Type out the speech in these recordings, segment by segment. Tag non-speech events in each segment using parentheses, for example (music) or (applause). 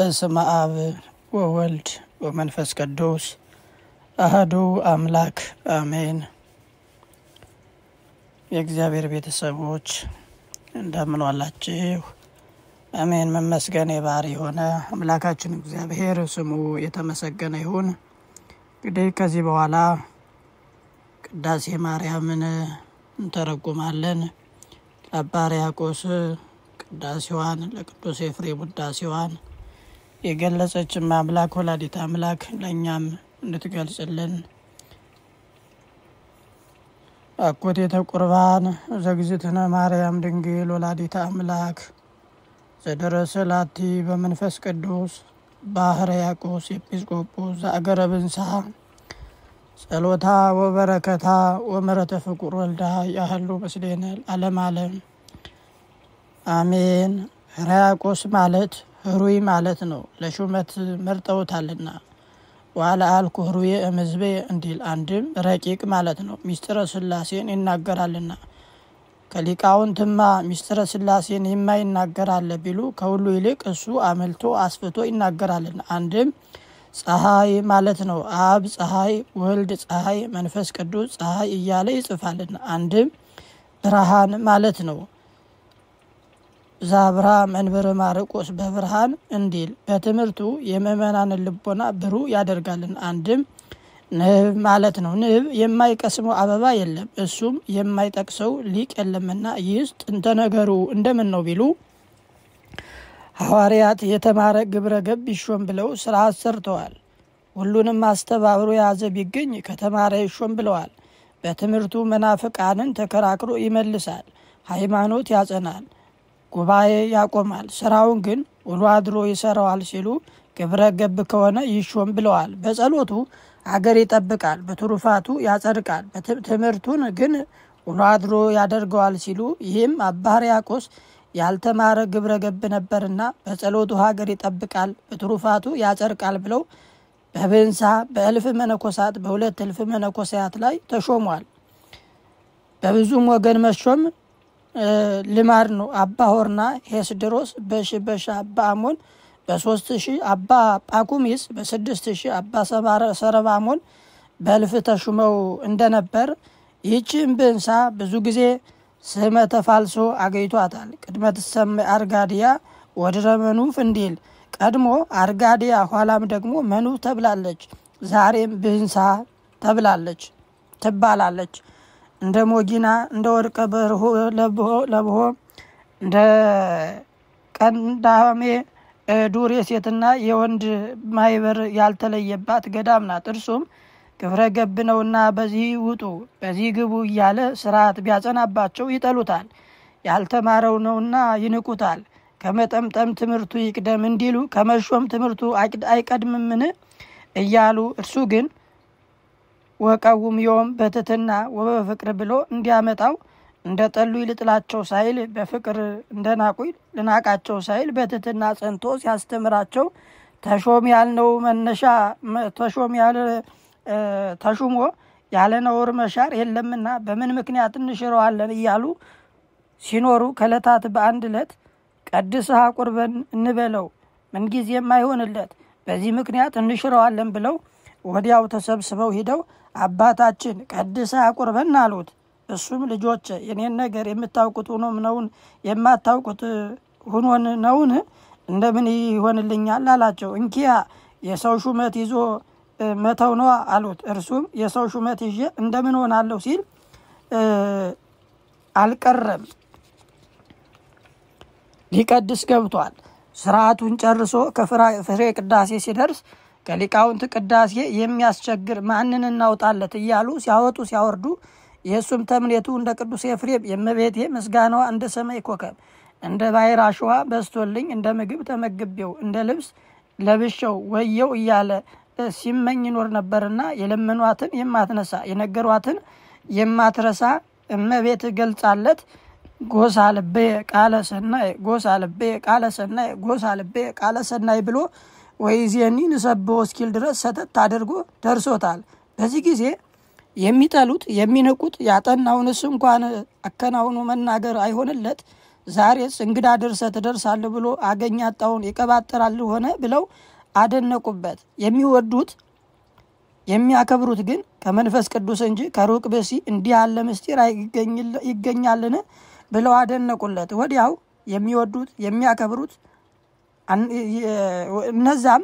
በስመ አብ ወወልድ ወመንፈስ ቅዱስ አህዱ አምላክ አሜን። የእግዚአብሔር ቤተሰቦች እንደምን ዋላችሁ? አሜን። መመስገን የባህር የሆነ አምላካችን እግዚአብሔር ስሙ የተመሰገነ ይሁን። እንግዲህ ከዚህ በኋላ ቅዳሴ ማርያምን እንተረጉማለን። ለአባ ሕርያቆስ ቅዳሴዋን፣ ለቅዱስ ኤፍሬም ውዳሴዋን የገለጸችም አምላክ ወላዲት አምላክ ለእኛም እንድትገልጽልን አኮቴተ ቁርባን ዘግዝትነ ማርያም ድንግል ወላዲተ አምላክ ዘደረሰ ላቲ በመንፈስ ቅዱስ ባህረ ያቆስ ኤጲስቆጶስ ዘአገረ ብንሳ ጸሎታ ወበረከታ ወመረተ ፍቁር ወልዳ ያህሉ በስሌነ ዓለም ዓለም አሜን። ህርያቆስ ማለት ህሩይ ማለት ነው ለሹመት መርጠውታልና ዋለ አልኩ ህሩዬ እምዝበ እንዲል አንድም ረቂቅ ማለት ነው ሚስጥረ ስላሴን ይናገራልና ከሊቃውንትማ ሚስጥረ ስላሴን የማይናገራለ ቢሉ ከሁሉ ይልቅ እሱ አመልቶ አስፍቶ ይናገራልና አንድም ፀሐይ ማለት ነው አብ ፀሐይ ወልድ ፀሐይ መንፈስ ቅዱስ ፀሐይ እያለ ይጽፋልና አንድም ብርሃን ማለት ነው ዛብራ መንበረ ማርቆስ በብርሃን እንዲል በትምህርቱ የምእመናንን ልቦና ብሩህ ያደርጋልን። አንድም ንህብ ማለት ነው። ንህብ የማይቀስመው አበባ የለም፣ እሱም የማይጠቅሰው ሊቅ የለምና ይህስ ጥንተ ነገሩ እንደምን ነው ቢሉ ሐዋርያት የተማረ ግብረ ገብ ይሾም ብለው ስርዓት ሰርተዋል። ሁሉንም አስተባብሮ የያዘ ቢገኝ ከተማረ ይሾም ብለዋል። በትምህርቱ መናፍቃንን ተከራክሮ ይመልሳል፣ ሃይማኖት ያጸናል። ጉባኤ ያቆማል፣ ስራውን ግን ውሎ አድሮ ይሰራዋል ሲሉ ግብረ ገብ ከሆነ ይሾም ብለዋል። በጸሎቱ አገር ይጠብቃል፣ በትሩፋቱ ያጸድቃል፣ ትምህርቱን ግን ውሎ አድሮ ያደርገዋል ሲሉ ይህም አባ ሕርያቆስ ያልተማረ ግብረ ገብ ነበርና በጸሎቱ ሀገር ይጠብቃል፣ በትሩፋቱ ያጸድቃል ብለው በብንሳ በእልፍ መነኮሳት በሁለት እልፍ መነኮሳያት ላይ ተሾሟል። በብዙም ወገን መሾም ልማድ ነው። አባ ሆርና ሄስድሮስ በሽበሻ አባ አሞን በሶስት ሺህ አባ ጳኩሚስ በስድስት ሺህ አባ ሰረባሞን በእልፍ ተሹመው እንደነበር ይህችን ብንሳ ብዙ ጊዜ ስመ ተፋልሶ አገኝቷታል ቅድመ ትሰምዕ አርጋዲያ ወድረ መኑፍ እንዲል ቀድሞ አርጋዲያ ኋላም ደግሞ መኑፍ ተብላለች። ዛሬም ብንሳ ተብላለች ትባላለች። እንደ ሞጊና፣ እንደ ወርቀ በርሆ ለብሆ፣ እንደ ቀንዳሜ ዱር የሴትና የወንድ ማይበር ያልተለየባት ገዳም ናት። እርሱም ግብረ ገብ ነውና በዚህ ውጡ በዚህ ግቡ እያለ ስርዓት ቢያጸናባቸው ይጠሉታል። ያልተማረው ነውና ይንቁታል። ከመጠምጠም ትምህርቱ ይቅደም እንዲሉ ከመሾም ትምህርቱ አይቀድምምን እያሉ እርሱ ግን ወቀውምዮም በትትና ወበፍቅር ብሎ እንዲያመጣው እንደ ጠሉ ልጥላቸው ሳይል በፍቅር እንደናቁ ልናቃቸው ሳይል በትትና ጸንቶ ሲያስተምራቸው ተሾም ያልነው መነሻ ተሾም ያለ ተሹሞ ያለ ነውር መሻር የለምና በምን ምክንያት እንሽረዋለን እያሉ ሲኖሩ ከለታት በአንድ ዕለት ቀድስሀ ቁርበን እንበለው ምንጊዜም አይሆንለት፣ በዚህ ምክንያት እንሽረዋለን ብለው ወዲያው ተሰብስበው ሂደው አባታችን ቀድሰ አቁርበን አሉት። እሱም ልጆች የኔን ነገር የምታውቁት ሆኖም ነውን? የማታውቁት ሁኖን ነውን? እንደምን ይሆንልኛል አላቸው። እንኪያ የሰው ሹመት ይዞ መተው ነዋ አሉት። እርሱም የሰው ሹመት ይዤ እንደምን ሆናለሁ ሲል አልቀረም፣ ሊቀድስ ገብቷል። ስርዓቱን ጨርሶ ከፍሬ ቅዳሴ ሲደርስ ከሊቃውንት ቅዳሴ የሚያስቸግር ማንን እናውጣለት እያሉ ሲያወጡ ሲያወርዱ የእሱም ተምሌቱ እንደ ቅዱስ ኤፍሬም የእመቤቴ ምስጋናዋ እንደ ሰማይ ኮከብ እንደ ባሕር አሸዋ በዝቶልኝ እንደ ምግብ ተመግቤው እንደ ልብስ ለብሸው ወየው እያለ ሲመኝ ይኖር ነበርና የለመኗትን የማትነሳ የነገሯትን የማትረሳ እመቤት ገልጻለት ጎሳ ልቤ ቃለ ሰናይ ጎሳ ልቤ ቃለ ሰናይ ጎሳ ልቤ ቃለ ሰናይ ብሎ ወይዜኒ ንሰብሖ እስኪል ድረስ ሰተት አድርጎ ደርሶታል። በዚህ ጊዜ የሚጠሉት የሚንቁት ያጠናውንስ እንኳን አከናውኑ መናገር አይሆንለት ዛሬስ እንግዳ ድርሰ ትደርሳል ብሎ አገኝ አጣውን ይቀባጠራል ሆነ ብለው አደነቁበት። የሚወዱት የሚያከብሩት ግን ከመንፈስ ቅዱስ እንጂ ከሩቅ ብእሲ እንዲህ ያለ ምስጢር ይገኛልን ብለው አደነቁለት። ወዲያው የሚወዱት የሚያከብሩት እነዛም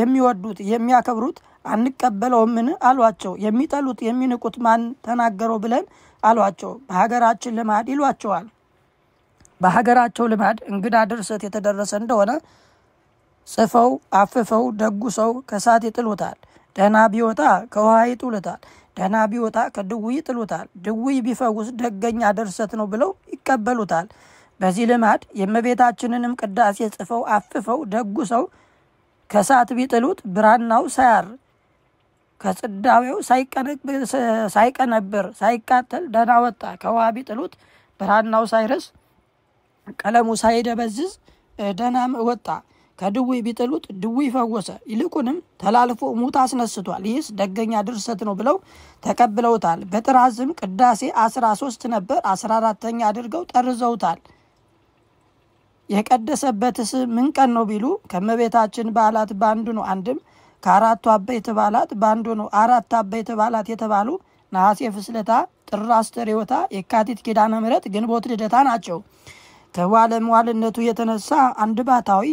የሚወዱት የሚያከብሩት አንቀበለውምን አሏቸው። የሚጠሉት የሚንቁት ማን ተናገረው ብለን አሏቸው። በሀገራችን ልማድ ይሏቸዋል። በሀገራቸው ልማድ እንግዳ ድርሰት የተደረሰ እንደሆነ ጽፈው አፍፈው ደጉ ሰው ከሳት ይጥሉታል። ደህና ቢወጣ ከውሃ ይጥሉታል። ደህና ቢወጣ ከድዊ ይጥሉታል። ድዊ ቢፈውስ ደገኛ ድርሰት ነው ብለው ይቀበሉታል። በዚህ ልማድ የእመቤታችንንም ቅዳሴ ጽፈው አፍፈው ደጉ ሰው ከሰዓት ቢጥሉት ብራናው ሳያር ከጽዳዌው ሳይቀነብር ሳይቃተል ደህና ወጣ። ከውሃ ቢጥሉት ብራናው ሳይርስ ቀለሙ ሳይደበዝዝ ደህና ወጣ። ከድዊ ቢጥሉት ድዊ ፈወሰ። ይልቁንም ተላልፎ ሙት አስነስቷል። ይህስ ደገኛ ድርሰት ነው ብለው ተቀብለውታል። በጥራዝም ቅዳሴ አስራ ሶስት ነበር አስራ አራተኛ አድርገው ጠርዘውታል። የቀደሰበትስ ምን ቀን ነው ቢሉ ከመቤታችን በዓላት በአንዱ ነው። አንድም ከአራቱ አበይት በዓላት በአንዱ ነው። አራት አበይት በዓላት የተባሉ ነሐሴ ፍስለታ፣ ጥር አስተሬወታ፣ የካቲት ኪዳነ ምሕረት፣ ግንቦት ልደታ ናቸው። ዋልነቱ የተነሳ አንድ ባታዊ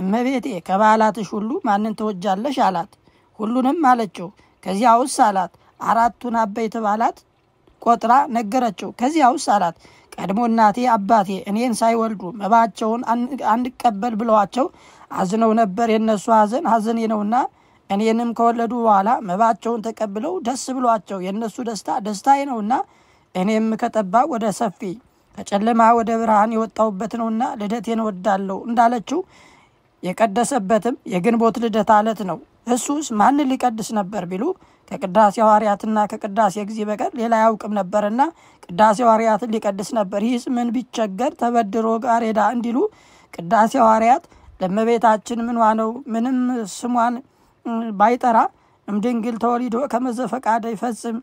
እመቤቴ ከበዓላትሽ ሁሉ ማንን ትወጃለሽ አላት። ሁሉንም አለችው። ከዚያ አላት አራቱን አበይት በዓላት ቆጥራ ነገረችው። ከዚያ አላት ቀድሞ እናቴ አባቴ እኔን ሳይወልዱ መባቸውን አንቀበል ብለዋቸው አዝነው ነበር። የእነሱ ሀዘን ሀዘኔ ነውና እኔንም ከወለዱ በኋላ መባቸውን ተቀብለው ደስ ብሏቸው የእነሱ ደስታ ደስታዬ ነውና እኔም ከጠባብ ወደ ሰፊ ከጨለማ ወደ ብርሃን የወጣሁበት ነውና ልደቴን ወዳለው እንዳለችው የቀደሰበትም የግንቦት ልደት አለት ነው። እሱስ ማን ሊቀድስ ነበር ቢሉ ከቅዳሴ ሐዋርያትና ከቅዳሴ ጊዜ በቀር ሌላ ያውቅም ነበርና ቅዳሴ ሐዋርያትን ሊቀድስ ነበር። ይህስ ምን ቢቸገር ተበድሮ ጋር ሄዳ እንዲሉ ቅዳሴ ሐዋርያት ለመቤታችን ምንዋ ነው ምንም ስሟን ባይጠራ እምድንግል ተወሊዶ ከመዘፈቃደ ይፈጽም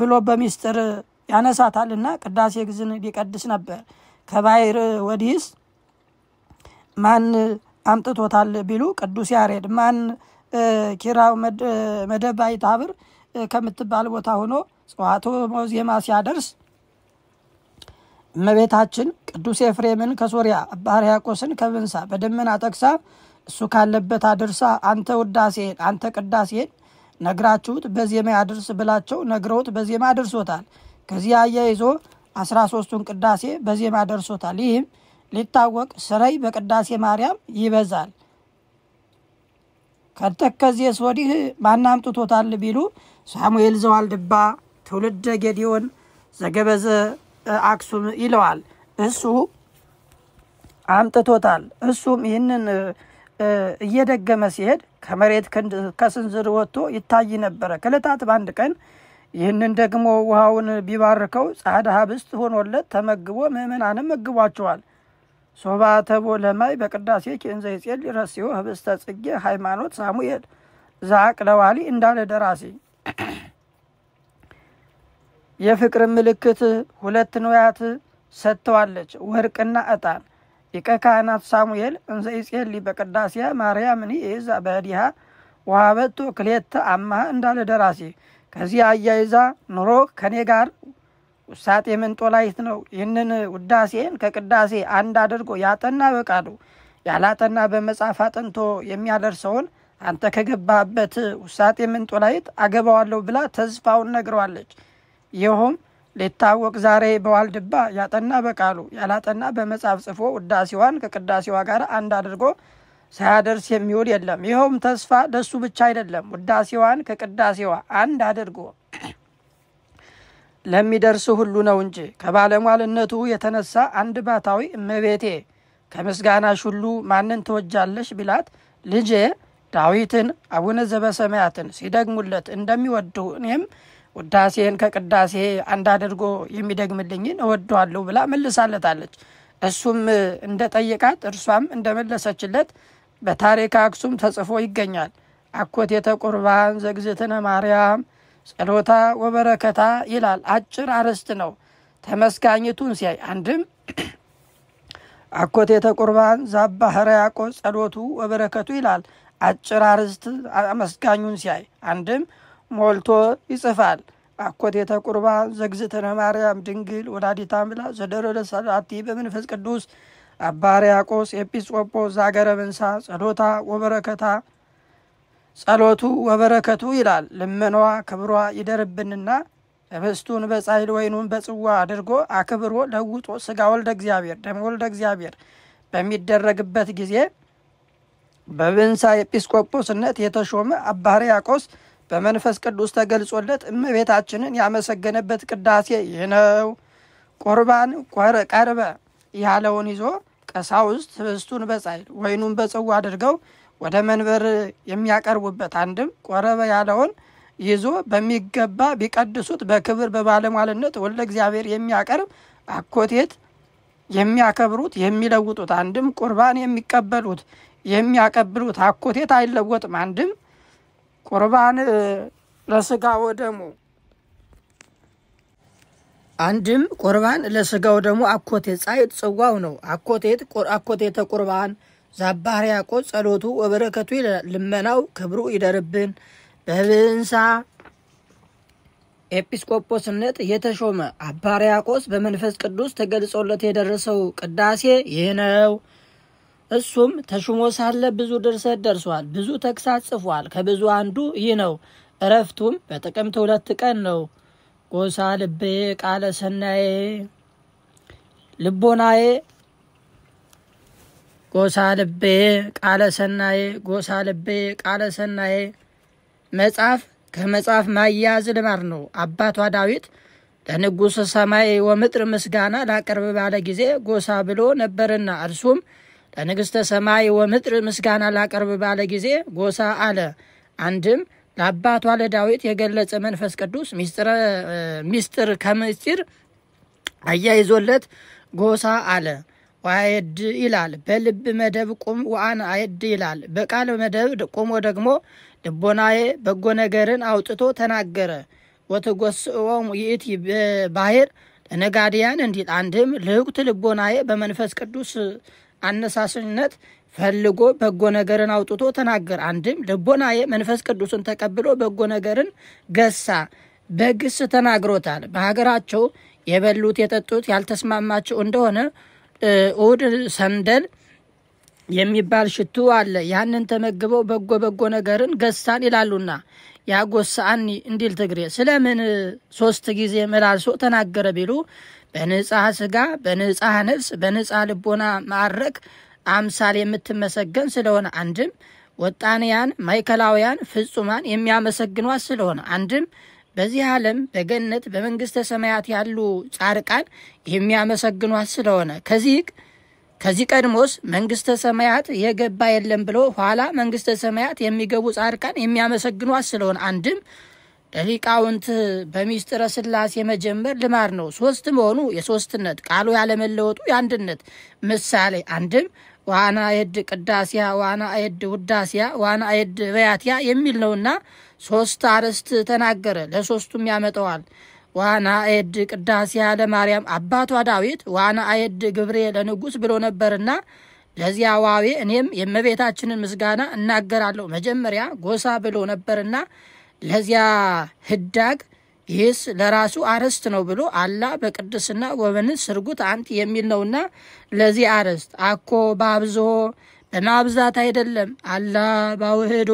ብሎ በሚስጥር ያነሳታልና ቅዳሴ ግዝን ሊቀድስ ነበር። ከባይር ወዲህስ ማን አምጥቶታል ቢሉ ቅዱስ ያሬድ ማን ኪራው መደባይ ታብር ከምትባል ቦታ ሆኖ ጽዋቶ ዜማ ሲያደርስ እመቤታችን ቅዱስ ኤፍሬምን ከሶሪያ አባ ሕርያቆስን ከብንሳ በደመና ጠቅሳ እሱ ካለበት አድርሳ አንተ ውዳሴን አንተ ቅዳሴን ነግራችሁት በዜማ ያድርስ ብላቸው ነግረውት በዜማ አድርሶታል። ከዚህ አያይዞ አስራ ሶስቱን ቅዳሴ በዜማ ደርሶታል። ይህም ሊታወቅ ስረይ በቅዳሴ ማርያም ይበዛል። ከተከዜስ ወዲህ ማን ቢሉ ሳሙኤል ዘዋልድባ ትውልደ ጌዲዮን ዘገበዘ አክሱም ይለዋል። እሱ አምጥቶታል። እሱም ይህንን እየደገመ ሲሄድ ከመሬት ክንድ ከስንዝር ወጥቶ ይታይ ነበረ። ከዕለታት በአንድ ቀን ይህንን ደግሞ ውሃውን ቢባርከው ጻድሀ ሆኖለት ተመግቦ ምእመናንም መግቧቸዋል። ሶባተቦ ለማይ በቅዳሴ ኪእንዘ ይጼል ረሲዮ ህብስተ ጽጌ ሃይማኖት ሳሙኤል ዛቅ ለዋሊ እንዳለ ደራሲ የፍቅር ምልክት ሁለት ንዋያት ሰጥተዋለች። ወርቅና እጣን ሊቀ ካህናት ሳሙኤል እንዘ ይጼሊ በቅዳሴያ ማርያምን የዛ በዲሃ ውሃበቶ ክሌተ አማሃ እንዳለ ደራሲ ከዚህ አያይዛ ኑሮ ከኔ ጋር ውሳጤ ምንጦላይት ነው። ይህንን ውዳሴን ከቅዳሴ አንድ አድርጎ ያጠና በቃሉ ያላጠና በመጽሐፍ አጥንቶ የሚያደርሰውን አንተ ከገባህበት ውሳጤ ምንጦላይት አገባዋለሁ ብላ ተስፋውን ነግረዋለች። ይኸውም ሊታወቅ ዛሬ በዋልድባ ያጠና በቃሉ ያላጠና በመጽሐፍ ጽፎ ውዳሴዋን ከቅዳሴዋ ጋር አንድ አድርጎ ሳያደርስ የሚውል የለም። ይኸውም ተስፋ ለሱ ብቻ አይደለም። ውዳሴዋን ከቅዳሴዋ አንድ አድርጎ ለሚደርስ ሁሉ ነው እንጂ ከባለሟልነቱ የተነሳ አንድ ባታዊ እመቤቴ ከምስጋናሽ ሁሉ ማንን ትወጃለሽ ቢላት ልጄ ዳዊትን አቡነ ዘበሰማያትን ሲደግሙለት እንደሚወዱ እኔም ውዳሴን ከቅዳሴ አንድ አድርጎ የሚደግምልኝን እወደዋለሁ ብላ መልሳለታለች። እሱም እንደ ጠየቃት እርሷም እንደመለሰችለት በታሪክ አክሱም ተጽፎ ይገኛል። አኮቴተ ቁርባን ዘግዝትነ ማርያም ጸሎታ ወበረከታ ይላል። አጭር አርዕስት ነው። ተመስጋኝቱን ሲያይ አንድም (clears throat) አኮቴተ ቁርባን ዛባ ኸረ ጸሎቱ ወበረከቱ ይላል። አጭር አርዕስት አመስጋኙን ሲያይ አንድም ሞልቶ ይጽፋል። አኮቴተ ቁርባን ዘግዝትነ ማርያም ድንግል ወላዲተ ምላ ዘደረደ ሰላቲ በመንፈስ ቅዱስ አባ ሕርያቆስ ኤጲስ ቆጶስ ዘአገረ ጸሎታ ወበረከታ ጸሎቱ ወበረከቱ ይላል። ልመኗ ክብሯ ይደርብንና ህብስቱን በጻሕል ወይኑን በጽዋ አድርጎ አክብሮ ለውጦ ስጋ ወልደ እግዚአብሔር ደም ወልደ እግዚአብሔር በሚደረግበት ጊዜ በብንሳ ኤጲስቆጶስነት የተሾመ አባ ሕርያቆስ በመንፈስ ቅዱስ ተገልጾለት እመቤታችንን ያመሰገነበት ቅዳሴ ይህ ነው። ቁርባን ቀርበ ያለውን ይዞ ቀሳውስት ህብስቱን በጻሕል ወይኑን በጽዋ አድርገው ወደ መንበር የሚያቀርቡበት አንድም ቆረበ ያለውን ይዞ በሚገባ ቢቀድሱት በክብር በባለሟልነት ወልደ እግዚአብሔር የሚያቀርብ አኮቴት የሚያከብሩት የሚለውጡት አንድም ቁርባን የሚቀበሉት የሚያቀብሉት አኮቴት አይለወጥም። አንድም ቁርባን ለስጋ ወደሙ አንድም ቁርባን ለስጋው ደግሞ አኮቴት ጻይት ጽዋው ነው። አኮቴት አኮቴተ ቁርባን ዛባህርያቆ ጸሎቱ ወበረከቱ ልመናው ክብሩ ይደርብን። በብንሳ ኤጲስቆጶስነት የተሾመ አባ ሕርያቆስ በመንፈስ ቅዱስ ተገልጾለት የደረሰው ቅዳሴ ይህ ነው። እሱም ተሹሞ ሳለ ብዙ ድርሰት ደርሷል፣ ብዙ ተግሳጽ ጽፏል። ከብዙ አንዱ ይህ ነው። እረፍቱም በጥቅምት ሁለት ቀን ነው። ጎሳ ልቤ ቃለ ሰናዬ ልቦናዬ ጎሳ ልቤ ቃለ ሰናዬ ጎሳ ልቤ ቃለ ሰናዬ መጽሐፍ ከመጽሐፍ ማያያዝ ልማር ነው። አባቷ ዳዊት ለንጉሥ ሰማይ ወምጥር ምስጋና ላቀርብ ባለ ጊዜ ጎሳ ብሎ ነበርና እርሱም ለንግሥተ ሰማይ ወምጥር ምስጋና ላቀርብ ባለ ጊዜ ጎሳ አለ። አንድም ለአባቷ ለዳዊት የገለጸ መንፈስ ቅዱስ ሚስጥር ከምስጢር አያይዞለት ጎሳ አለ። ወአየድ ይላል። በልብ መደብ ቁም ወአን አየድ ይላል። በቃል መደብ ቆሞ ደግሞ ልቦናዬ በጎ ነገርን አውጥቶ ተናገረ። ወትጎስኦም ይእቲ ባህር ለነጋዲያን እንዲል አንድም ልህቁት ልቦናዬ በመንፈስ ቅዱስ አነሳስነት ፈልጎ በጎ ነገርን አውጥቶ ተናገር። አንድም ልቦናዬ መንፈስ ቅዱስን ተቀብሎ በጎ ነገርን ገሳ በግስ ተናግሮታል። በሀገራቸው የበሉት የጠጡት ያልተስማማቸው እንደሆነ ኡድ ሰንደል የሚባል ሽቱ አለ። ያንን ተመግበው በጎ በጎ ነገርን ገሳን ይላሉና ያጎሳአኒ እንዲል ትግሬ ስለምን ሶስት ጊዜ መላልሶ ተናገረ ቢሉ በንጻ ስጋ በንጻ ነፍስ በንጻ ልቦና ማዕረግ አምሳል የምትመሰገን ስለሆነ አንድም ወጣንያን ማዕከላውያን ፍጹማን የሚያመሰግኗት ስለሆነ አንድም በዚህ ዓለም በገነት በመንግሥተ ሰማያት ያሉ ጻድቃን የሚያመሰግኗት ስለሆነ ከዚህ ከዚህ ቀድሞስ መንግሥተ ሰማያት የገባ የለም ብሎ ኋላ መንግሥተ ሰማያት የሚገቡ ጻድቃን የሚያመሰግኗት ስለሆነ አንድም ለሊቃውንት በሚስጥረ ስላሴ መጀመር ልማድ ነው። ሶስት መሆኑ የሶስትነት ቃሉ ያለመለወጡ የአንድነት ምሳሌ አንድም ዋና የድ ቅዳሴያ ዋና የድ ውዳሴያ ዋና የድ በያትያ የሚል ነውና ሶስት አርዕስት ተናገረ። ለሶስቱም ያመጠዋል። ዋና አየድ ቅዳሴያ ለማርያም አባቷ ዳዊት ዋና አየድ ግብሬ ለንጉስ ብሎ ነበርና ለዚያ ዋዌ እኔም የእመቤታችንን ምስጋና እናገራለሁ መጀመሪያ ጎሳ ብሎ ነበርና ለዚያ ህዳግ ይህስ ለራሱ አርዕስት ነው ብሎ አላ በቅድስና ወበንስ ስርጉት አንት የሚል ነውና ለዚህ አርዕስት አኮ ባብዞ በማብዛት አይደለም አላ ባውህዶ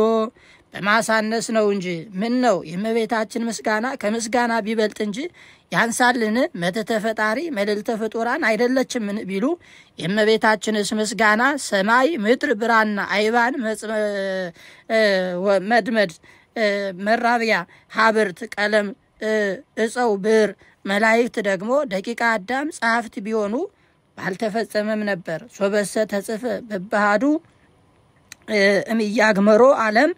በማሳነስ ነው እንጂ። ምን ነው የእመቤታችን ምስጋና ከምስጋና ቢበልጥ እንጂ ያንሳልን? መትሕተ ፈጣሪ መልዕልተ ፍጡራን አይደለችምን ቢሉ የእመቤታችንስ ምስጋና ሰማይ ምድር፣ ብራና አይባን፣ መድመድ፣ መራቢያ፣ ሀብርት፣ ቀለም እፀው ብር፣ መላእክት ደግሞ ደቂቃ አዳም ጸሐፍት ቢሆኑ ባልተፈጸመም ነበር። ሶበሰ ተጽፈ በባህዱ እምያግመሮ አለም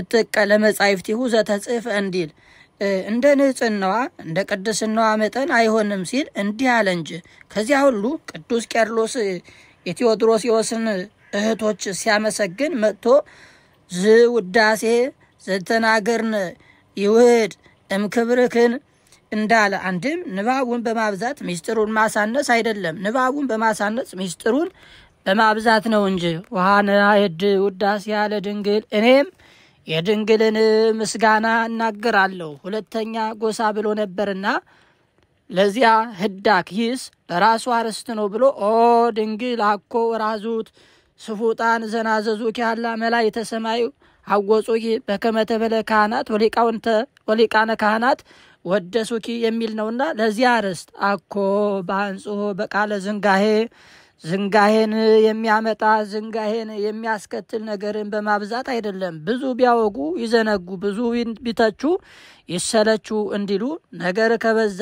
እጥቀ ለመጻሕፍቲሁ ዘተጽፈ እንዲል እንደ ንጽህናዋ እንደ ቅድስናዋ መጠን አይሆንም ሲል እንዲህ አለ እንጂ። ከዚያ ሁሉ ቅዱስ ቄርሎስ የቴዎድሮስ የወስን እህቶች ሲያመሰግን መጥቶ ዝውዳሴ ዘተናገርን ይውህድ እምክብርክን እንዳለ አንድም ንባቡን በማብዛት ሚስጥሩን ማሳነስ አይደለም፣ ንባቡን በማሳነስ ሚስጥሩን በማብዛት ነው እንጂ ውሃና የድ ውዳሴ ያለ ድንግል እኔም የድንግልን ምስጋና እናገራለሁ። ሁለተኛ ጎሳ ብሎ ነበርና ለዚያ ህዳክ ይስ ለራሱ አርስት ነው ብሎ ኦ ድንግል አኮ ራዙት ስፉጣን ዘናዘዙ ኪያላ መላይ ተሰማዩ አወጹኪ በከመ ተበለ ካህናት ወሊቃውንተ ወሊቃነ ካህናት ወደሱኪ የሚል ነውና ለዚህ ርዕስት አኮ በአንጽሖ በቃለ ዝንጋሄ ዝንጋሄን የሚያመጣ ዝንጋሄን የሚያስከትል ነገርን በማብዛት አይደለም። ብዙ ቢያወጉ ይዘነጉ፣ ብዙ ቢተቹ ይሰለቹ እንዲሉ ነገር ከበዛ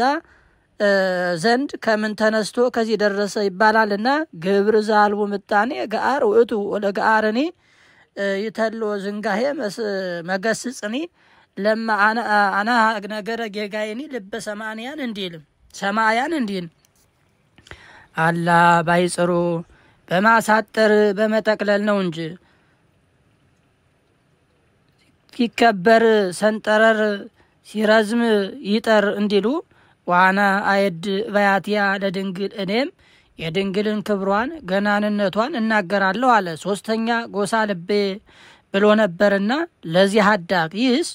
ዘንድ ከምን ተነስቶ ከዚህ ደረሰ ይባላልና ግብር ዛልቡ ምጣኔ ገአር ውእቱ ገአርኒ ይተሎ ዝንጋሄ መገስጽኒ ለማ ነገረ ጌጋይኒ ልበ ሰማንያን እንዲልም ሰማያን እንዲን አላ ባይጽሩ በማሳጠር በመጠቅለል ነው እንጂ ሲከበር ሰንጠረር ሲረዝም ይጠር እንዲሉ ዋና አየድ በያትያ ለድንግል እኔም የድንግልን ክብሯን ገናንነቷን እናገራለሁ አለ። ሶስተኛ ጎሳ ልቤ ብሎ ነበርና ለዚህ አዳቅ ይህስ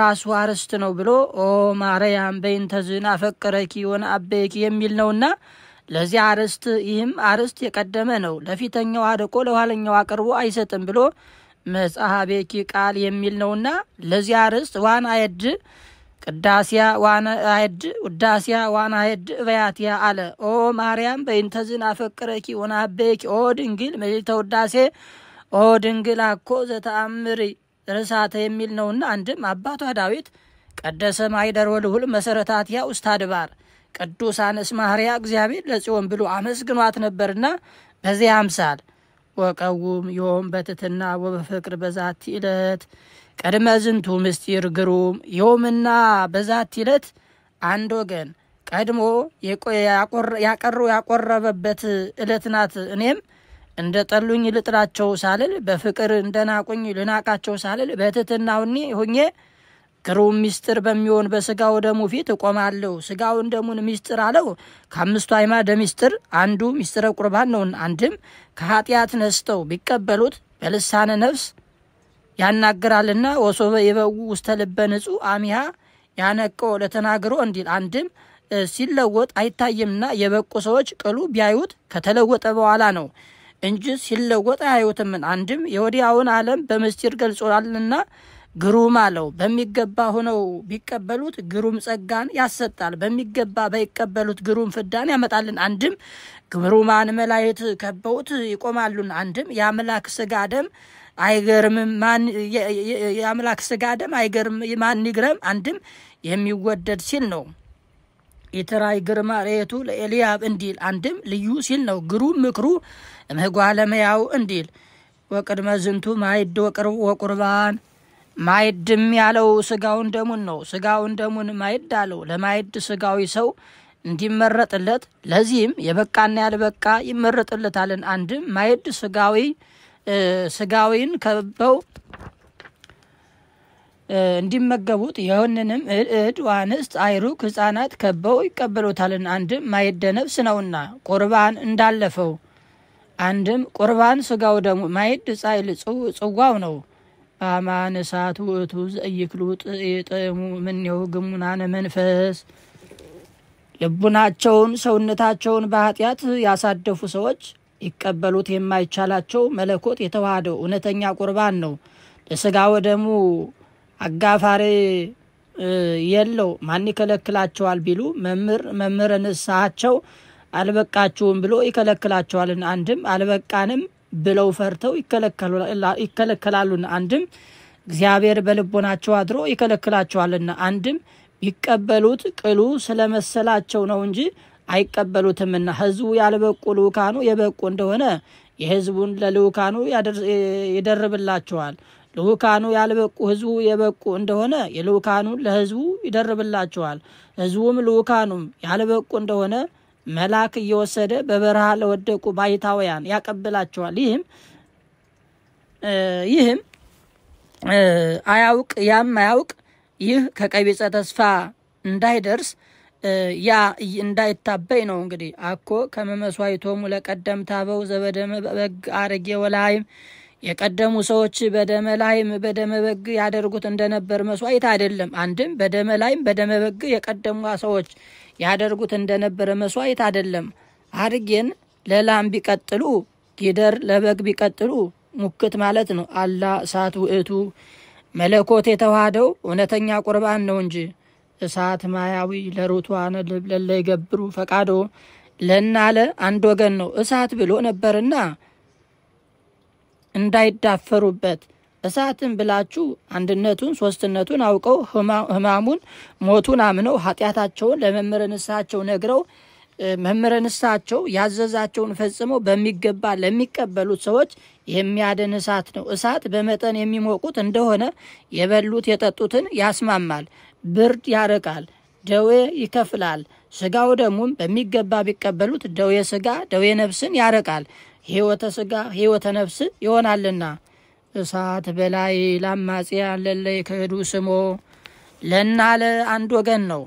ራሱ አርስት ነው ብሎ ኦ ማርያም በይንተ ዝና አፈቀረኪ ወን አበይኪ የሚል ነውና ለዚህ አርስት ይህም አርስት የቀደመ ነው። ለፊተኛው አድቆ ለኋለኛው አቅርቦ አይሰጥም ብሎ መጽሐቤኪ ቃል የሚል ነውና ለዚህ አርስት ዋን አየድ ቅዳሲያ ዋን አየድ ውዳሲያ ዋን አየድ በያትያ አለ። ኦ ማርያም በይንተ ዝና ፈቀረኪ ወን አበይኪ ኦ ድንግል መልዕልተ ውዳሴ ኦ ድንግል አኮ ዘተአምሪ ርሳተ የሚል ነውና አንድም አባቷ ዳዊት ቀደሰ ማይደር ወልሁል መሰረታትያ ውስተ ባር ቅዱሳን እስመ ኀረያ እግዚአብሔር ለጽዮን ብሎ አመስግኗት ነበርና በዚህ አምሳል ወቀውም ዮም በትትና ወበፍቅር በዛት ይለት ቅድመ ዝንቱ ምስጢር ግሩም ዮምና በዛት ይለት አንድ ወገን ቀድሞ ያቀሩ ያቆረበበት ዕለት ናት። እኔም እንደ ጠሉኝ ልጥላቸው ሳልል፣ በፍቅር እንደናቁኝ ልናቃቸው ሳልል፣ በትትናውኒ ሁኜ ግሩም ሚስጥር በሚሆን በስጋው ደሙ ፊት እቆማለሁ። ስጋውን ደሙን ሚስጥር አለው። ከአምስቱ አዕማደ ሚስጥር አንዱ ሚስጥረ ቁርባን ነውን። አንድም ከኃጢአት ነስተው ቢቀበሉት በልሳነ ነፍስ ያናግራልና ወሶበ የበው ውስተ ልበ ንጹ አሚሃ ያነቀው ለተናግሮ እንዲል አንድም ሲለወጥ አይታይምና የበቁ ሰዎች ቅሉ ቢያዩት ከተለወጠ በኋላ ነው። እንጂ ሲለወጥ አያዩትምን። አንድም የወዲያውን ዓለም በምስጢር ገልጾናልና ግሩም አለው። በሚገባ ሆነው ቢቀበሉት ግሩም ጸጋን ያሰጣል፣ በሚገባ ባይቀበሉት ግሩም ፍዳን ያመጣልን። አንድም ግሩማን መላእክት ከበውት ይቆማሉን። አንድም የአምላክ ስጋ ደም አይገርምም ማን የአምላክ ስጋ ደም አይገርም ማን ይግረም። አንድም የሚወደድ ሲል ነው። የተራይ ግርማ ሬቱ ለኤልያብ እንዲል አንድም ልዩ ሲል ነው። ግሩም ምክሩ እምህጓለ እምሕያው እንዲል ወቅድመ ዝንቱ ማይድ ወቅርብ ወቁርባን ማይድም ያለው ስጋውን ደሙን ነው። ስጋውን ደሙን ማይድ አለው። ለማይድ ስጋዊ ሰው እንዲመረጥለት ለዚህም የበቃና ያልበቃ ይመረጥለታልን። አንድም ማይድ ስጋዊ ስጋዊን ከበው እንዲመገቡት ይህንንም እድ ዋንስት አይሩክ ህጻናት ከበው ይቀበሉታልን። አንድም ማይደ ነፍስ ነውና ቁርባን እንዳለፈው አንድም ቁርባን ስጋው ደሙ ማይድ ጻይል ጽዋው ነው። አማን እሳት ውእቱ ዘኢክሉ የጠሙ ምኔው ግሙናነ መንፈስ ልቡናቸውን ሰውነታቸውን በኃጢአት ያሳደፉ ሰዎች ይቀበሉት የማይቻላቸው መለኮት የተዋህደው እውነተኛ ቁርባን ነው። ለስጋ ወደሙ አጋፋሪ የለው ማን ይከለክላቸዋል ቢሉ መምህር መምህረ ንስሐቸው አልበቃችሁም ብሎ ይከለክላቸዋልን አንድም አልበቃንም ብለው ፈርተው ይከለከላሉን አንድም እግዚአብሔር በልቦናቸው አድሮ ይከለክላቸዋልና አንድም ቢቀበሉት ቅሉ ስለመሰላቸው ነው እንጂ አይቀበሉትምና ህዝቡ ያልበቁ ልኡካኑ የበቁ እንደሆነ የህዝቡን ለልኡካኑ ይደርብላቸዋል ልኡካኑ ያልበቁ ህዝቡ የበቁ እንደሆነ የልኡካኑን ለህዝቡ ይደርብላቸዋል ህዝቡም ልኡካኑም ያልበቁ እንደሆነ መልአክ እየወሰደ በበረሃ ለወደቁ ባይታውያን ያቀብላቸዋል። ይህም ይህም አያውቅ ያም አያውቅ ይህ ከቀቢጸ ተስፋ እንዳይደርስ ያ እንዳይታበይ ነው። እንግዲህ አኮ ከመመስዋይቶሙ ለቀደም ታበው ዘበደመ በግ አረጌ ወላይም የቀደሙ ሰዎች በደመ ላይም በደመ በግ ያደርጉት እንደነበር መስዋዕት አይደለም። አንድም በደመ ላይም በደመ በግ የቀደሙ ሰዎች ያደርጉት እንደነበረ መስዋዕት አይደለም። አርጌን ለላም ቢቀጥሉ ጊደር ለበግ ቢቀጥሉ ሙክት ማለት ነው። አላ እሳት ውእቱ መለኮት የተዋህደው እውነተኛ ቁርባን ነው እንጂ እሳት ማያዊ ለሩቷነ ለለ ይገብሩ ፈቃዶ ለናለ አንድ ወገን ነው እሳት ብሎ ነበርና እንዳይዳፈሩበት እሳትን ብላችሁ አንድነቱን ሶስትነቱን አውቀው ህማሙን ሞቱን አምነው ኃጢአታቸውን ለመምህረ ንስሐቸው ነግረው መምህረ ንስሐቸው ያዘዛቸውን ፈጽመው በሚገባ ለሚቀበሉት ሰዎች የሚያደን እሳት ነው። እሳት በመጠን የሚሞቁት እንደሆነ የበሉት የጠጡትን ያስማማል፣ ብርድ ያረቃል ደዌ ይከፍላል። ስጋው ደሙም በሚገባ ቢቀበሉት ደዌ ስጋ ደዌ ነፍስን ያረቃል ህይወተ ስጋ ህይወተ ነፍስ ይሆናልና እሳት በላይ ለአማጽያን ለለ የክህዱ ስሞ ለናለ አንድ ወገን ነው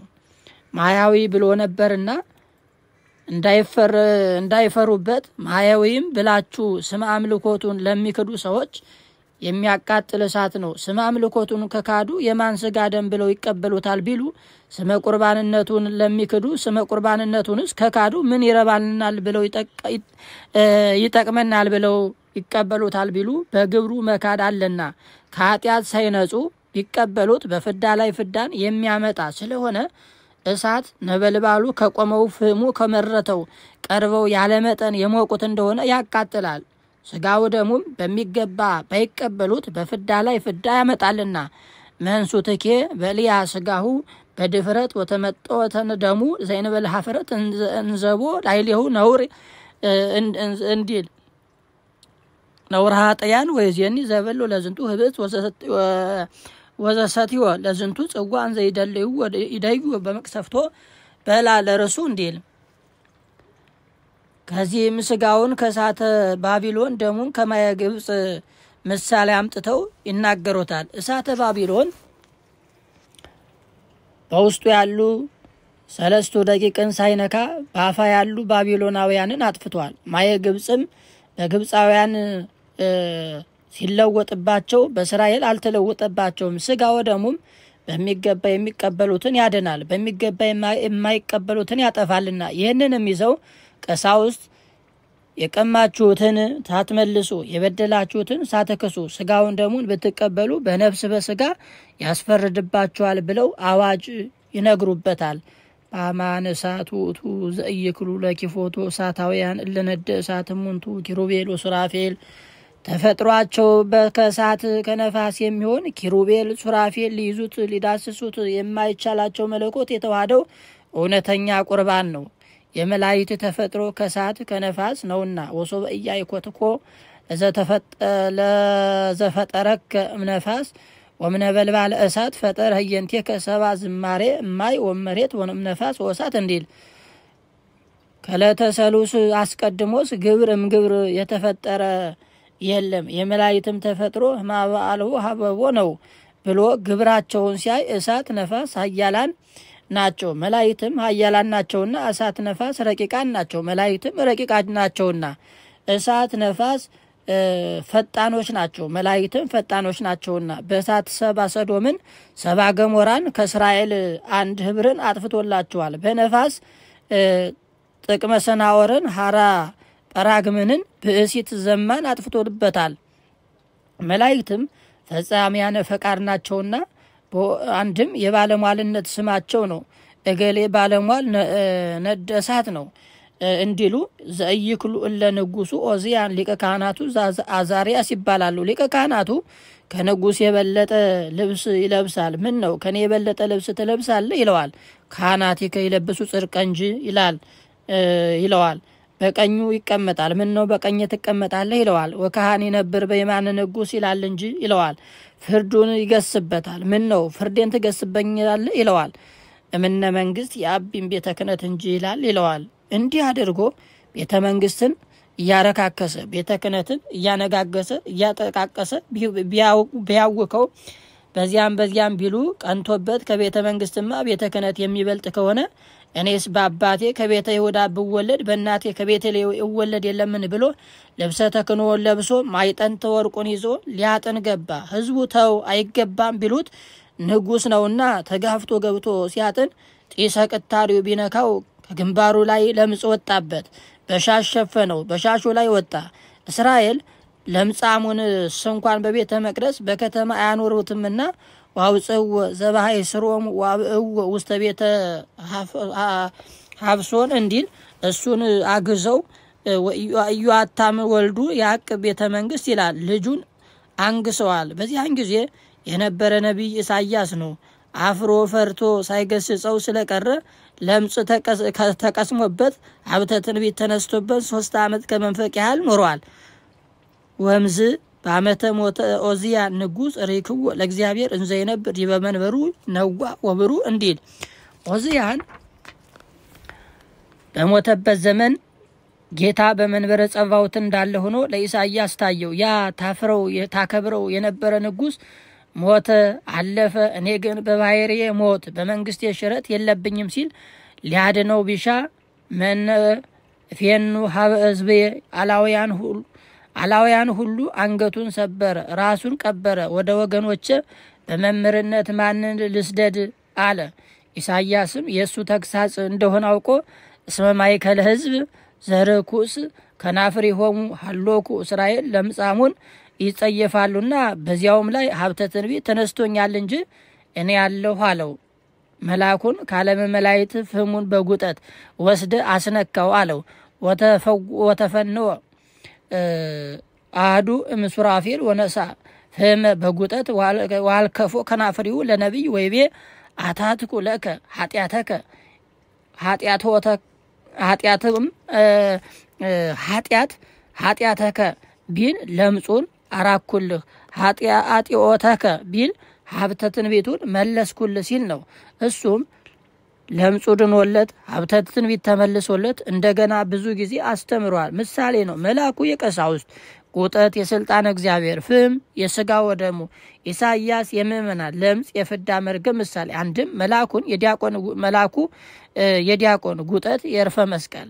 ማያዊ ብሎ ነበርና እንዳይፈሩበት ማያዊም ብላችሁ ስም አምልኮቱን ለሚክዱ ሰዎች የሚያቃጥል እሳት ነው። ስም አምልኮቱን ከካዱ የማን ስጋ ደም ብለው ይቀበሉታል ቢሉ ስመ ቁርባንነቱን ለሚክዱ ስመ ቁርባንነቱንስ ከካዱ ምን ይረባልናል ብለው ይጠቅመናል ብለው ይቀበሉታል ቢሉ በግብሩ መካድ አለና ከኃጢአት ሳይነጹ ቢቀበሉት በፍዳ ላይ ፍዳን የሚያመጣ ስለሆነ እሳት ነበልባሉ ከቆመው ፍሙ ከመረተው ቀርበው ያለመጠን የሞቁት እንደሆነ ያቃጥላል። ስጋው ደሙም በሚገባ ባይቀበሉት በፍዳ ላይ ፍዳ ያመጣልና መንሱትኬ በልያ ስጋሁ በድፍረት ወተመጠወተን ደሙ ዘይንበል ሀፍረት እንዘቦ ላይሌሁ ነውር እንዲል ነውርሃ ጥያን ወይዜኒ ዘበሎ ለዝንቱ ህብት ወዘሰትዮ ለዝንቱ ጽዋን ዘይደልዩ ይደዩ በመቅሰፍቶ በላ ለርሱ እንዲል ከዚህም ስጋውን ከሳተ ባቢሎን ደሙን ከማየ ግብፅ ምሳሌ አምጥተው ይናገሩታል። እሳተ ባቢሎን በውስጡ ያሉ ሰለስቱ ደቂቅን ሳይነካ በአፋ ያሉ ባቢሎናውያንን አጥፍቷል። ማየ ግብፅም በግብፃውያን ሲለወጥባቸው በእስራኤል አልተለወጠባቸውም። ስጋ ወደሙም በሚገባ የሚቀበሉትን ያድናል፣ በሚገባ የማይቀበሉትን ያጠፋልና። ይህንንም ይዘው ቀሳውስት የቀማችሁትን ሳትመልሱ የበደላችሁትን ሳትክሱ ስጋውን ደሙን ብትቀበሉ በነፍስ በስጋ ያስፈርድባችኋል ብለው አዋጅ ይነግሩበታል። አማን እሳት ውእቱ ዘኢይክሉ ለኪፎቶ እሳታውያን እለነደ እሳትሙንቱ ኪሩቤሉ ወሱራፌል ተፈጥሯቸው በከሳት ከነፋስ የሚሆን ኪሩቤል ሱራፌል ሊይዙት ሊዳስሱት የማይቻላቸው መለኮት የተዋደው እውነተኛ ቁርባን ነው። የመላይት ተፈጥሮ ከሳት ከነፋስ ነውና ወሶበ ኢያእኮትኮ ለዘፈጠረከ እምነፋስ ወምነበልባል እሳት ፈጠረ ህየንቴ ከሰባ ዝማሬ እማይ ወመሬት ወምነፋስ ወእሳት እንዲል ከለተሰሉስ አስቀድሞስ ግብር እምግብር የተፈጠረ የለም የመላይትም ተፈጥሮ ማበአልሁ ሀበቦ ነው ብሎ ግብራቸውን ሲያይ እሳት ነፋስ ሀያላን ናቸው መላይትም ሀያላን ናቸውና እሳት ነፋስ ረቂቃን ናቸው መላይትም ረቂቃን ናቸውና እሳት ነፋስ ፈጣኖች ናቸው መላይትም ፈጣኖች ናቸውና በእሳት ሰባ ሰዶምን ሰባ ገሞራን ከእስራኤል አንድ ህብርን አጥፍቶላቸዋል በነፋስ ጥቅመ ሰናወርን ሀራ ተራግምንን ብእሲት ዘማን አጥፍቶልበታል። መላይክትም ፈጻሚያነ ፈቃድ ናቸውና አንድም የባለሟልነት ስማቸው ነው። እገሌ ባለሟል ነደሳት ነው እንዲሉ ዘእይክሉ እለ ንጉሱ ኦዚያን ሊቀ ካህናቱ አዛርያስ ይባላሉ። ሊቀ ካህናቱ ከንጉስ የበለጠ ልብስ ይለብሳል። ምን ነው ከኔ የበለጠ ልብስ ትለብሳለ? ይለዋል። ካህናቲከ ከይለብሱ ጽርቀ እንጂ ይላል ይለዋል። በቀኙ ይቀመጣል። ምን ነው በቀኝ ትቀመጣለህ ይለዋል። ወካህኒ ነብር በየማነ ንጉስ ይላል እንጂ ይለዋል። ፍርዱን ይገስበታል። ምን ነው ፍርዴን ትገስበኛለህ ይለዋል። እምነ መንግስት የአቢን ቤተ ክህነት እንጂ ይላል ይለዋል። እንዲህ አድርጎ ቤተ መንግስትን እያረካከሰ ቤተ ክህነትን እያነጋገሰ እያጠቃቀሰ ቢያውከው በዚያም በዚያም ቢሉ ቀንቶበት ከቤተ መንግስትማ ቤተ ክህነት የሚበልጥ ከሆነ እኔስ በአባቴ ከቤተ ይሁዳ ብወለድ በእናቴ ከቤተ ሌዊ እወለድ የለምን ብሎ ልብሰ ተክህኖ ለብሶ ማዕጠንተ ወርቁን ይዞ ሊያጥን ገባ። ህዝቡ ተው አይገባም ቢሉት ንጉሥ ነውና ተጋፍቶ ገብቶ ሲያጥን ጢሰ ቅታሪው ቢነካው ከግንባሩ ላይ ለምጽ ወጣበት፣ በሻሽ ሸፈነው፣ በሻሹ ላይ ወጣ። እስራኤል ለምጻሙን ስንኳን በቤተ መቅደስ በከተማ አያኖሩትምና ዋውፀው ዘባሃይ ስሮም ዋብእው ውስተ ቤተ ሀብሶን እንዲል እሱን አግዘው እዩአታም ወልዱ የአቅ ቤተ መንግስት ይላል። ልጁን አንግሰዋል። በዚያን ጊዜ የነበረ ነቢይ ኢሳያስ ነው። አፍሮ ፈርቶ ሳይገስጸው ስለቀረ ለምጽ ተቀስሞበት ሀብተ ትንቢት ተነስቶበት ሶስት ዓመት ከመንፈቅ ያህል ኖረዋል። ወምዝ በአመተ ሞተ ኦዚያ ንጉስ ሬክዎ ለእግዚአብሔር እንዘ ይነብር በመንበሩ ነዋ ወብሩ እንዲል ኦዚያን በሞተበት ዘመን ጌታ በመንበረ ጸባውት እንዳለ ሆኖ ለኢሳያስ ታየው። ያ ታፍረው ታከብረው የነበረ ንጉስ ሞተ፣ አለፈ። እኔ ግን በባሕርዬ ሞት በመንግስቴ ሽረት የለብኝም ሲል ሊያድነው ቢሻ መነ ፌኑ ሀበ ህዝቤ አላውያን አላውያን ሁሉ አንገቱን ሰበረ፣ ራሱን ቀበረ። ወደ ወገኖች በመምህርነት ማንን ልስደድ አለ። ኢሳያስም የእሱ ተግሳጽ እንደሆነ አውቆ እስመ ማእከለ ሕዝብ ዘርኩስ ከናፍሪሆሙ ሀሎኩ እስራኤል ለምጻሙን ይጸየፋሉና በዚያውም ላይ ሀብተ ትንቢት ተነስቶኛል እንጂ እኔ ያለሁ አለው። መልአኩን ካለመ መላእክት ፍሙን በጉጠት ወስደ አስነካው አለው። ወተፈንወ አህዱ ምሱራፊል ወነሳ ህመ በጉጠት ዋልከፎ ከናፍሪው ለነቢይ ወይቤ አታትኩ ለከ ኃጢአተከ ሀጢአትም ሀጢአት ሀጢአተከ ቢል ለምጹን አራኩልህ ኃጢአትወተከ ቢል ሀብተትን ቤቱን መለስኩልህ ሲል ነው። እሱም ለምጹ ድኖለት ሀብተ ትንቢት ተመልሶለት እንደገና ብዙ ጊዜ አስተምሯል። ምሳሌ ነው። መልአኩ የቀሳውስት ቁጠት የስልጣን እግዚአብሔር ፍም የስጋ ወደሙ ኢሳያስ የምእመናን ለምጽ የፍዳ መርገም ምሳሌ አንድም መልአኩን የዲያቆን መልአኩ የዲያቆን ጉጠት የእርፈ መስቀል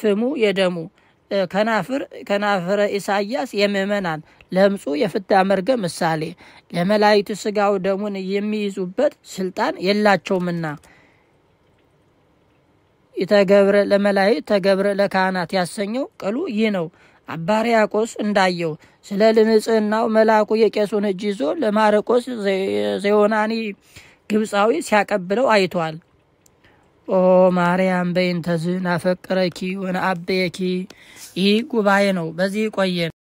ፍሙ የደሙ ከናፍር ከናፍረ ኢሳያስ የምእመናን ለምጹ የፍዳ መርገም ምሳሌ ለመላይቱ ስጋው ደሙን የሚይዙበት ስልጣን የላቸውምና ኢተገብረ ለመላእክት ተገብረ ለካህናት ያሰኘው ቅሉ ይህ ነው። አባ ሕርያቆስ እንዳየው ስለ ንጽሕናው መልአኩ የቄሱን እጅ ይዞ ለማርቆስ ዘዮናኒ ግብፃዊ ሲያቀብለው አይቷል። ኦ ማርያም በይንተዝ ናፈቅረኪ ወነአበየኪ። ይህ ጉባኤ ነው። በዚህ ቆየን።